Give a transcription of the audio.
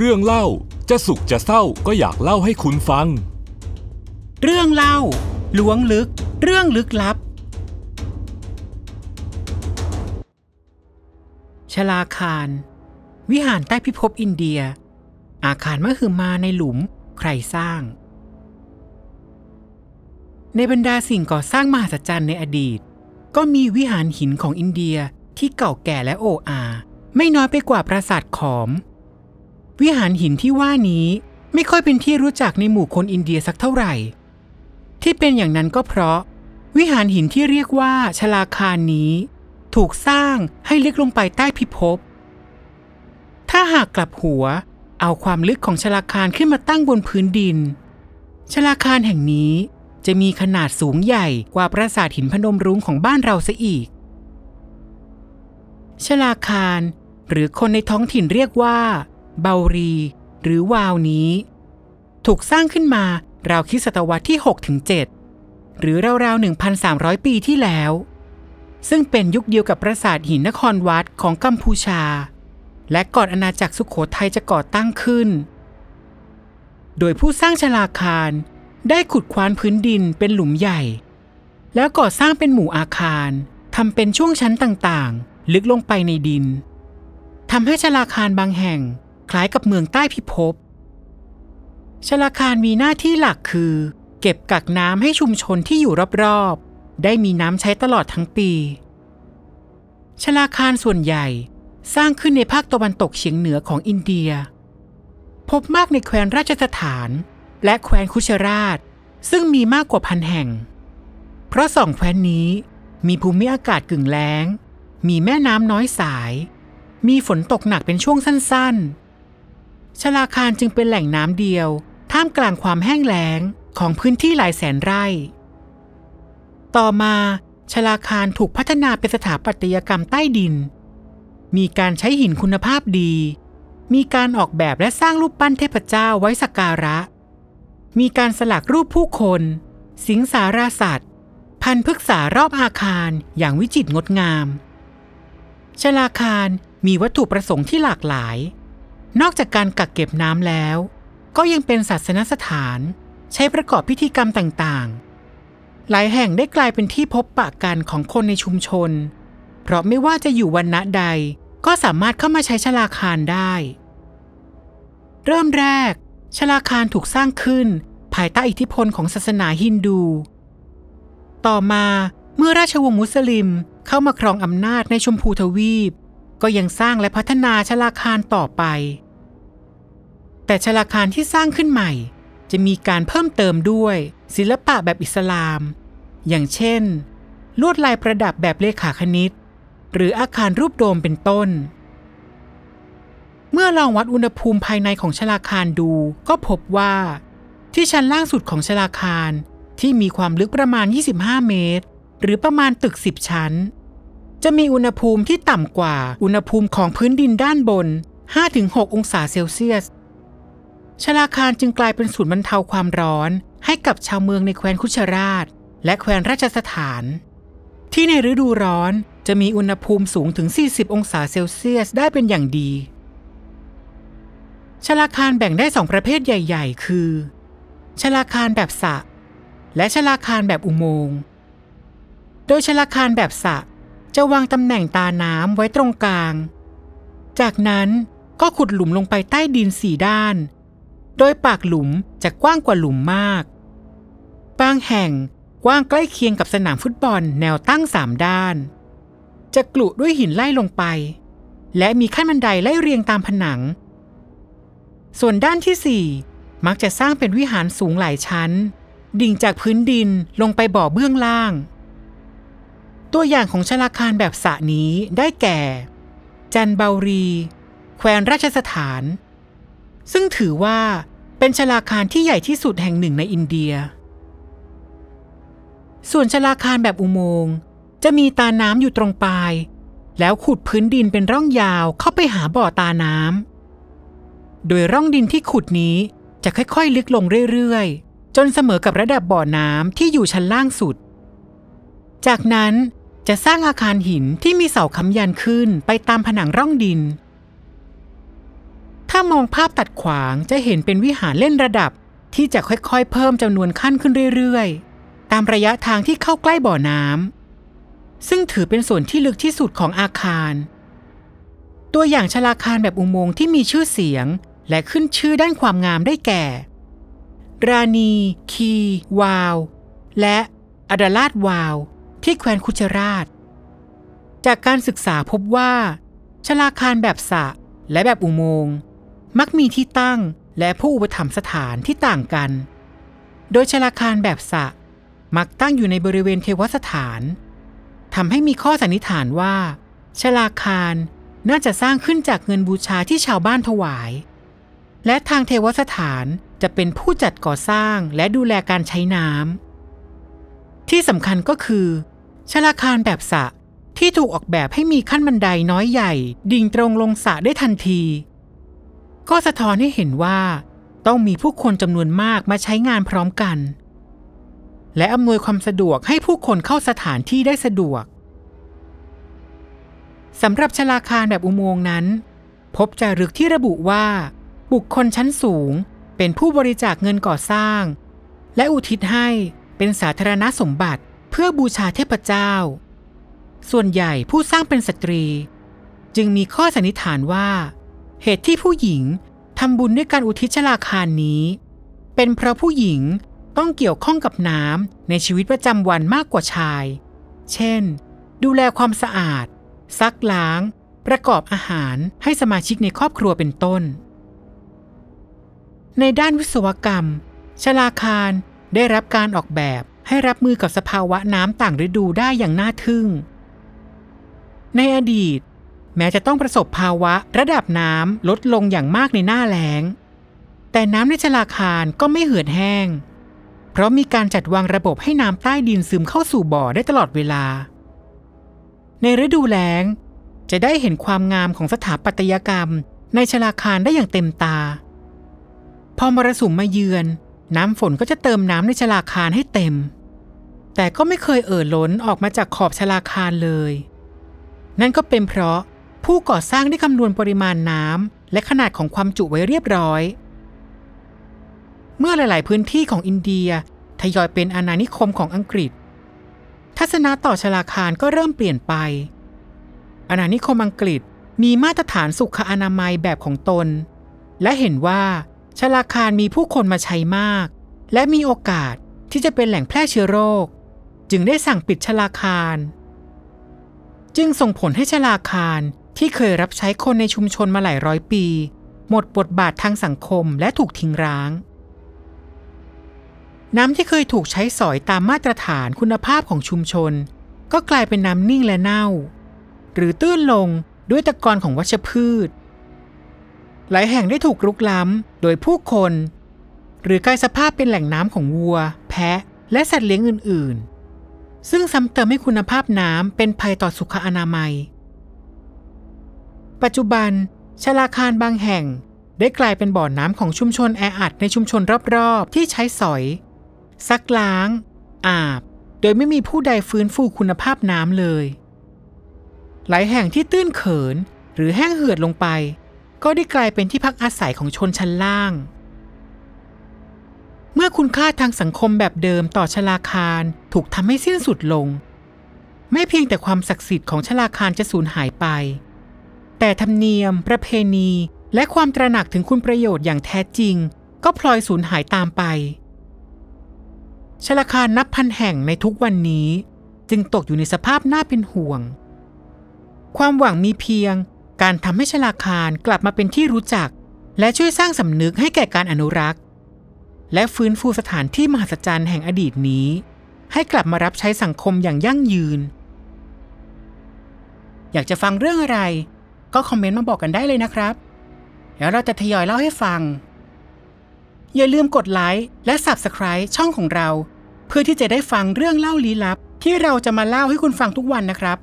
เรื่องเล่าจะสุขจะเศร้าก็อยากเล่าให้คุณฟัง เรื่องเล่าล้วงลึก เรื่องลึกลับ ชลาคาร วิหารใต้พิภพอินเดีย อาคารมหึมาในหลุมใครสร้าง ในบรรดาสิ่งก่อสร้างมหัศจรรย์ในอดีต ก็มีวิหารหินของอินเดียที่เก่าแก่และโอ้อาไม่น้อยไปกว่าปราสาทขอมวิหารหินที่ว่านี้ไม่ค่อยเป็นที่รู้จักในหมู่คนอินเดียสักเท่าไหร่ ที่เป็นอย่างนั้นก็เพราะ วิหารหินที่เรียกว่าชลาคารนี้ ถูกสร้างให้ลึกลงไปใต้พิภพถ้าหากกลับหัวเอาความลึกของชลาคารขึ้นมาตั้งบนพื้นดินชลาคารแห่งนี้จะมีขนาดสูงใหญ่กว่าปราสาทหินพนมรุ้งของบ้านเราซะอีกชลาคารหรือคนในท้องถิ่นเรียกว่าเบารีหรือวาวนี้ ถูกสร้างขึ้นมาราวคิศตวรรษที่ 6 ถึง 7 หรือราวๆ 1,300 ปีที่แล้ว ซึ่งเป็นยุคเดียวกับปราสาทหินนครวัดของกัมพูชา และก่อนอาณาจักรสุขโขทัยจะก่อตั้งขึ้น โดยผู้สร้างชลาคารได้ขุดคว้านพื้นดินเป็นหลุมใหญ่ แล้วก่อสร้างเป็นหมู่อาคารทำเป็นช่วงชั้นต่างๆ ลึกลงไปในดินทำให้ชลาคารบางแห่งคล้ายกับเมืองใต้พิภพชลาคารมีหน้าที่หลักคือ เก็บกักน้ำให้ชุมชนที่อยู่รอบๆได้มีน้ำใช้ตลอดทั้งปีชลาคารส่วนใหญ่สร้างขึ้นในภาคตะวันตกเฉียงเหนือของอินเดีย พบมากในแคว้นราชสถานและแคว้นคุชราช ซึ่งมีมากกว่าพันแห่ง เพราะสองแคว้นนี้มีภูมิอากาศกึ่งแล้ง มีแม่น้ำน้อยสาย มีฝนตกหนักเป็นช่วงสั้นๆชลาคารจึงเป็นแหล่งน้ำเดียวท่ามกลางความแห้งแล้งของพื้นที่หลายแสนไร่ ต่อมาชลาคารถูกพัฒนาเป็นสถาปัตยกรรมใต้ดิน มีการใช้หินคุณภาพดี มีการออกแบบและสร้างรูปปั้นเทพเจ้าไว้สักการะ มีการสลักรูปผู้คน สิงสาราสัตว์พันพฤกษารอบอาคารอย่างวิจิตรงดงาม ชลาคารมีวัตถุประสงค์ที่หลากหลายนอกจากการกักเก็บน้ำแล้ว ก็ยังเป็นศาสนสถาน ใช้ประกอบพิธีกรรมต่างๆ หลายแห่งได้กลายเป็นที่พบปะกันของคนในชุมชน เพราะไม่ว่าจะอยู่วันณะใดก็สามารถเข้ามาใช้ชลาคารได้ เริ่มแรก ชลาคารถูกสร้างขึ้นภายใต้อิทธิพลของศาสนาฮินดู ต่อมาเมื่อราชวงศ์มุสลิมเข้ามาครองอำนาจในชมพูทวีป ก็ยังสร้างและพัฒนาชลาคารต่อไปแต่ชลาคารที่สร้างขึ้นใหม่ จะมีการเพิ่มเติมด้วยศิลปะแบบอิสลาม อย่างเช่น ลวดลายประดับแบบเลขาคณิต หรืออาคารรูปโดมเป็นต้น เมื่อลองวัดอุณหภูมิภายในของชลาคารดูก็พบว่า ที่ชั้นล่างสุดของชลาคารที่มีความลึกประมาณ 25 เมตร หรือประมาณตึก 10 ชั้น จะมีอุณหภูมิที่ต่ำกว่า อุณหภูมิของพื้นดินด้านบน 5-6 องศาเซลเซียสชลาคารจึงกลายเป็นศูนย์บรรเทาความร้อนให้กับชาวเมืองในแคว้นคุชราช และแคว้นราชสถาน ที่ในฤดูร้อนจะมีอุณหภูมิสูงถึง 40 องศาเซลเซียสได้เป็นอย่างดี ชลาคารแบ่งได้สองประเภทใหญ่ๆ คือ ชลาคารแบบสะ และชลาคารแบบอุโมงค์โดยชลาคารแบบสะจะวางตำแหน่งตาน้ำไว้ตรงกลาง จากนั้นก็ขุดหลุมลงไปใต้ดินสี่ด้านโดยปากหลุมจะกว้างกว่าหลุมมาก บางแห่งกว้างใกล้เคียงกับสนามฟุตบอลแนวตั้งสามด้าน จะกลุด้วยหินไล่ลงไป และมีขั้นบันไดไล่เรียงตามผนัง ส่วนด้านที่สี่มักจะสร้างเป็นวิหารสูงหลายชั้น ดิ่งจากพื้นดินลงไปบ่อเบื้องล่าง ตัวอย่างของชลาคารแบบสระนี้ได้แก่ จันเบารี แควนราชสถานซึ่งถือว่าเป็นชลาคารที่ใหญ่ที่สุดแห่งหนึ่งในอินเดีย ส่วนชลาคารแบบอุโมงค์จะมีตาน้ำอยู่ตรงปลาย แล้วขุดพื้นดินเป็นร่องยาวเข้าไปหาบ่อตาน้ำ โดยร่องดินที่ขุดนี้จะค่อยๆ ลึกลงเรื่อย ๆ จนเสมอกับระดับบ่อน้ำที่อยู่ชั้นล่างสุด จากนั้นจะสร้างอาคารหินที่มีเสาค้ำยันขึ้นไปตามผนังร่องดินถ้ามองภาพตัดขวาง จะเห็นเป็นวิหารเล่นระดับที่จะค่อยๆ เพิ่มจำนวนขั้นขึ้นเรื่อยๆ ตามระยะทางที่เข้าใกล้บ่อน้ำซึ่งถือเป็นส่วนที่ลึกที่สุดของอาคาร ตัวอย่าง ชลาคารแบบอุโมงค์ที่มีชื่อเสียงและขึ้นชื่อด้านความงามได้แก่ ราณี คี วาว และอดาลาด วาว ที่แคว้นคุชราช จากการศึกษาพบว่าชลาคารแบบสะและแบบอุโมงค์มักมีที่ตั้งและผู้อุปถัมภ์สถานที่ต่างกัน โดยชลาคารแบบสะมักตั้งอยู่ในบริเวณเทวสถาน ทำให้มีข้อสันนิษฐานว่าชลาคารน่าจะสร้างขึ้นจากเงินบูชาที่ชาวบ้านถวาย และทางเทวสถานจะเป็นผู้จัดก่อสร้างและดูแลการใช้น้ำ ที่สำคัญก็คือชลาคารแบบสะที่ถูกออกแบบให้มีขั้นบันไดน้อยใหญ่ดิ่งตรงลงสระได้ทันทีก็สะท้อนให้เห็นว่าต้องมีผู้คนจำนวนมากมาใช้งานพร้อมกัน และอำนวยความสะดวกให้ผู้คนเข้าสถานที่ได้สะดวกสำหรับชลาคารแบบอุโมงค์นั้น พบจารึกที่ระบุว่า บุคคลชั้นสูงเป็นผู้บริจาคเงินก่อสร้าง และอุทิศให้เป็นสาธารณสมบัติ เพื่อบูชาเทพเจ้า ส่วนใหญ่ผู้สร้างเป็นสตรี จึงมีข้อสันนิษฐานว่าเหตุที่ผู้หญิงทำบุญด้วยการอุทิศชลาคารนี้ เป็นเพราะผู้หญิงต้องเกี่ยวข้องกับน้ำในชีวิตประจำวันมากกว่าชาย เช่น ดูแลความสะอาด ซักล้าง ประกอบอาหารให้สมาชิกในครอบครัวเป็นต้น ในด้านวิศวกรรมชลาคาร ได้รับการออกแบบให้รับมือกับสภาวะน้ำต่างฤดูได้อย่างน่าทึ่ง ในอดีตแม้จะต้องประสบภาวะระดับน้ำลดลงอย่างมากในหน้าแล้ง แต่น้ำในชลาคารก็ไม่เหือดแห้ง เพราะมีการจัดวางระบบให้น้ำใต้ดินซึมเข้าสู่บ่อได้ตลอดเวลา ในฤดูแล้งจะได้เห็นความงามของสถาปัตยกรรม ในชลาคารได้อย่างเต็มตา พอมรสุมมาเยือน น้ำฝนก็จะเติมน้ำในชลาคารให้เต็ม แต่ก็ไม่เคยเอ่อล้นออกมาจากขอบชลาคารเลย นั่นก็เป็นเพราะผู้ก่อสร้างได้คำนวณปริมาณน้ำ และขนาดของความจุไว้เรียบร้อย เมื่อหลาย ๆ พื้นที่ของอินเดียทยอยเป็นอาณานิคมของอังกฤษ ทัศนะต่อชลาคารก็เริ่มเปลี่ยนไป อาณานิคมอังกฤษมีมาตรฐานสุขอนามัยแบบของตน และเห็นว่า ชลาคารมีผู้คนมาใช้มาก และมีโอกาสที่จะเป็นแหล่งแพร่เชื้อโรค จึงได้สั่งปิดชลาคาร จึงส่งผลให้ชลาคารที่เคยรับใช้คนในชุมชนมาหลายร้อยปี หมดบทบาททางสังคมและถูกทิ้งร้าง น้ำที่เคยถูกใช้สอยตามมาตรฐานคุณภาพของชุมชน ก็กลายเป็นน้ำนิ่งและเน่า หรือตื้นลงด้วยตะกอนของวัชพืช หลายแห่งได้ถูกรุกล้ำโดยผู้คน หรือกลายสภาพเป็นแหล่งน้ำของวัว แพะ และสัตว์เลี้ยงอื่นๆ ซึ่งซ้ำเติมให้คุณภาพน้ำเป็นภัยต่อสุขอนามัยปัจจุบัน ชลาคารบางแห่งได้กลายเป็นบ่อน้ำของชุมชนแออัดในชุมชนรอบๆ ที่ใช้สอย ซักล้าง อาบ โดยไม่มีผู้ใดฟื้นฟูคุณภาพน้ำเลย หลายแห่งที่ตื้นเขิน หรือแห้งเหือดลงไป ก็ได้กลายเป็นที่พักอาศัยของชนชั้นล่าง เมื่อคุณค่าทางสังคมแบบเดิมต่อชลาคารถูกทำให้สิ้นสุดลง ไม่เพียงแต่ความศักดิ์สิทธิ์ของชลาคารจะสูญหายไปแต่ธรรมเนียม ประเพณี และความตระหนักถึงคุณประโยชน์อย่างแท้จริง ก็พลอยสูญหายตามไป ชลาคารนับพันแห่งในทุกวันนี้จึงตกอยู่ในสภาพน่าเป็นห่วง ความหวังมีเพียง การทำให้ชลาคารกลับมาเป็นที่รู้จัก และช่วยสร้างสำนึกให้แก่การอนุรักษ์ และฟื้นฟูสถานที่มหัศจรรย์แห่งอดีตนี้ ให้กลับมารับใช้สังคมอย่างยั่งยืน อยากจะฟังเรื่องอะไรก็คอมเมนต์มาบอกกันได้เลยนะครับ เดี๋ยวเราจะทยอยเล่าให้ฟัง อย่าลืมกดไลค์และ Subscribe ช่องของเรา เพื่อที่จะได้ฟังเรื่องเล่าลี้ลับ ที่เราจะมาเล่าให้คุณฟังทุกวันนะครับ